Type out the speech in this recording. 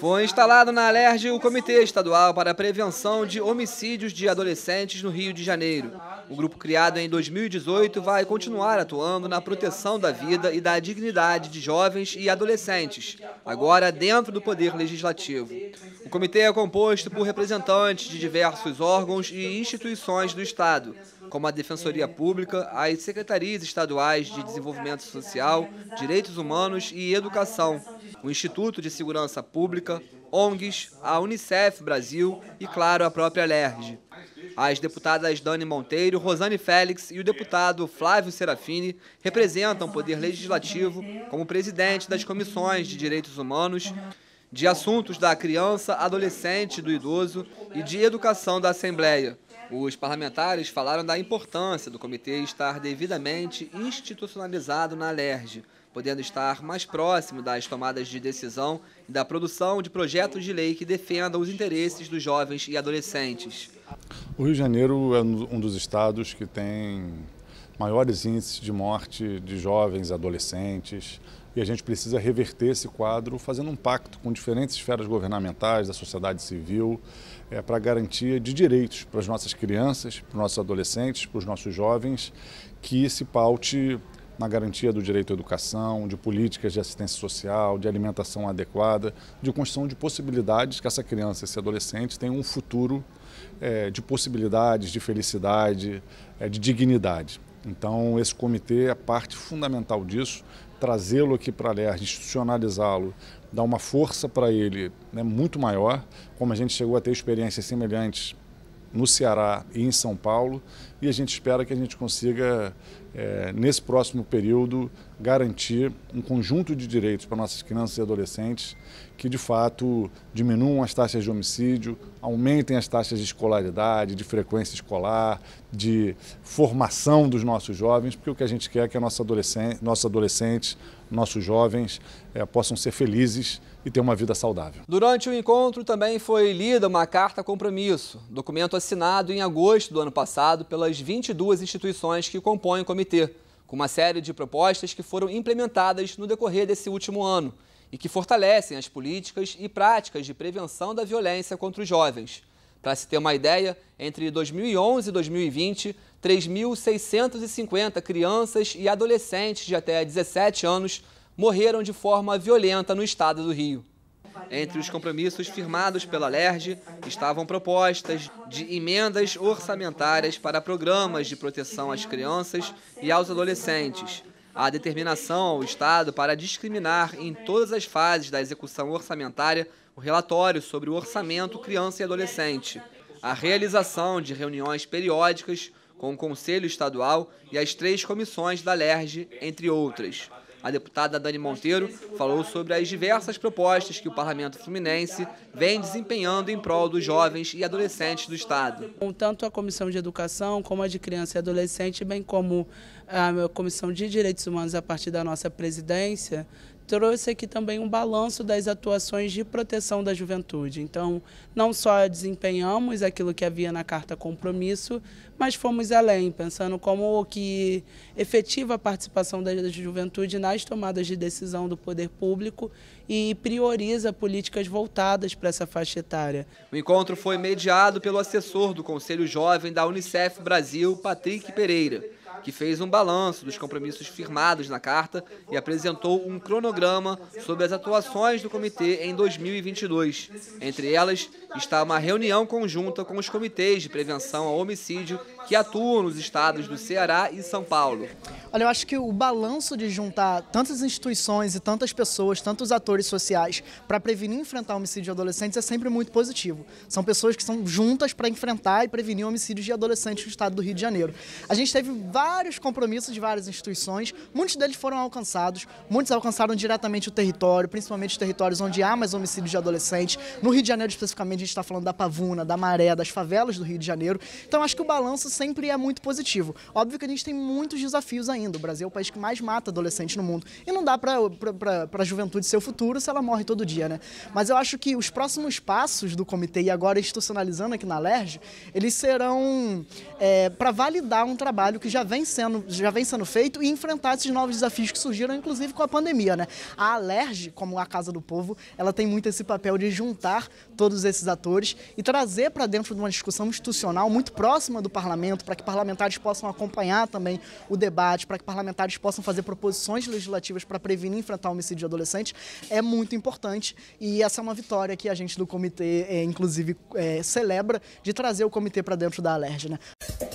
Foi instalado na Alerj o Comitê Estadual para a Prevenção de Homicídios de Adolescentes no Rio de Janeiro. O grupo criado em 2018 vai continuar atuando na proteção da vida e da dignidade de jovens e adolescentes, agora dentro do Poder Legislativo. O comitê é composto por representantes de diversos órgãos e instituições do Estado, como a Defensoria Pública, as Secretarias Estaduais de Desenvolvimento Social, Direitos Humanos e Educação o Instituto de Segurança Pública, ONGs, a Unicef Brasil e, claro, a própria LERJ. As deputadas Dani Monteiro, Rosane Félix e o deputado Flávio Serafini representam o Poder Legislativo como presidente das comissões de Direitos Humanos, de Assuntos da Criança, Adolescente e do Idoso e de Educação da Assembleia. Os parlamentares falaram da importância do comitê estar devidamente institucionalizado na LERJ, podendo estar mais próximo das tomadas de decisão e da produção de projetos de lei que defendam os interesses dos jovens e adolescentes. O Rio de Janeiro é um dos estados que tem maiores índices de morte de jovens, adolescentes, e a gente precisa reverter esse quadro fazendo um pacto com diferentes esferas governamentais, da sociedade civil, é, para garantia de direitos para as nossas crianças, para os nossos adolescentes, para os nossos jovens, que se paute na garantia do direito à educação, de políticas de assistência social, de alimentação adequada, de construção de possibilidades que essa criança, esse adolescente tenha um futuro é, de possibilidades, de felicidade, é, de dignidade. Então, esse comitê é parte fundamental disso, trazê-lo aqui para a institucionalizá-lo, dar uma força para ele né, muito maior, como a gente chegou a ter experiências semelhantes no Ceará e em São Paulo, e a gente espera que a gente consiga é, nesse próximo período, garantir um conjunto de direitos para nossas crianças e adolescentes que, de fato, diminuam as taxas de homicídio, aumentem as taxas de escolaridade, de frequência escolar, de formação dos nossos jovens, porque o que a gente quer é que nossos adolescentes, nossos, adolescentes, nossos jovens é, possam ser felizes e ter uma vida saudável. Durante o encontro também foi lida uma carta compromisso, documento assinado em agosto do ano passado pelas 22 instituições que compõem o Comitê comitê, com uma série de propostas que foram implementadas no decorrer desse último ano e que fortalecem as políticas e práticas de prevenção da violência contra os jovens. Para se ter uma ideia, entre 2011 e 2020, 3.650 crianças e adolescentes de até 17 anos morreram de forma violenta no estado do Rio. Entre os compromissos firmados pela LERJ estavam propostas de emendas orçamentárias para programas de proteção às crianças e aos adolescentes, a determinação ao Estado para discriminar em todas as fases da execução orçamentária o relatório sobre o orçamento criança e adolescente, a realização de reuniões periódicas com o Conselho Estadual e as três comissões da LERJ, entre outras a deputada Dani Monteiro falou sobre as diversas propostas que o Parlamento Fluminense vem desempenhando em prol dos jovens e adolescentes do Estado. Tanto a Comissão de Educação, como a de Criança e Adolescente, bem como a Comissão de Direitos Humanos, a partir da nossa presidência, trouxe aqui também um balanço das atuações de proteção da juventude. Então, não só desempenhamos aquilo que havia na carta compromisso, mas fomos além, pensando como que efetiva a participação da juventude nas tomadas de decisão do poder público e prioriza políticas voltadas para essa faixa etária. O encontro foi mediado pelo assessor do Conselho Jovem da Unicef Brasil, Patrick Pereira que fez um balanço dos compromissos firmados na carta e apresentou um cronograma sobre as atuações do comitê em 2022. Entre elas está uma reunião conjunta com os comitês de prevenção ao homicídio que atuam nos estados do Ceará e São Paulo. Olha, eu acho que o balanço de juntar tantas instituições e tantas pessoas, tantos atores sociais para prevenir e enfrentar homicídio de adolescentes é sempre muito positivo. São pessoas que são juntas para enfrentar e prevenir homicídios de adolescentes no estado do Rio de Janeiro. A gente teve várias vários compromissos de várias instituições, muitos deles foram alcançados, muitos alcançaram diretamente o território, principalmente os territórios onde há mais homicídios de adolescentes. No Rio de Janeiro, especificamente, a gente está falando da Pavuna, da Maré, das favelas do Rio de Janeiro. Então, acho que o balanço sempre é muito positivo. Óbvio que a gente tem muitos desafios ainda. O Brasil é o país que mais mata adolescentes no mundo. E não dá para a juventude ser o futuro se ela morre todo dia, né? Mas eu acho que os próximos passos do comitê, e agora institucionalizando aqui na LERJ, eles serão é, eh, para validar um trabalho que já vem vem sendo, já vem sendo feito e enfrentar esses novos desafios que surgiram, inclusive com a pandemia, né? A Alerj, como a Casa do Povo, ela tem muito esse papel de juntar todos esses atores e trazer para dentro de uma discussão institucional muito próxima do parlamento, para que parlamentares possam acompanhar também o debate, para que parlamentares possam fazer proposições legislativas para prevenir e enfrentar o homicídio de adolescente, é muito importante e essa é uma vitória que a gente do comitê, é, inclusive, é, celebra de trazer o comitê para dentro da Alerj, né?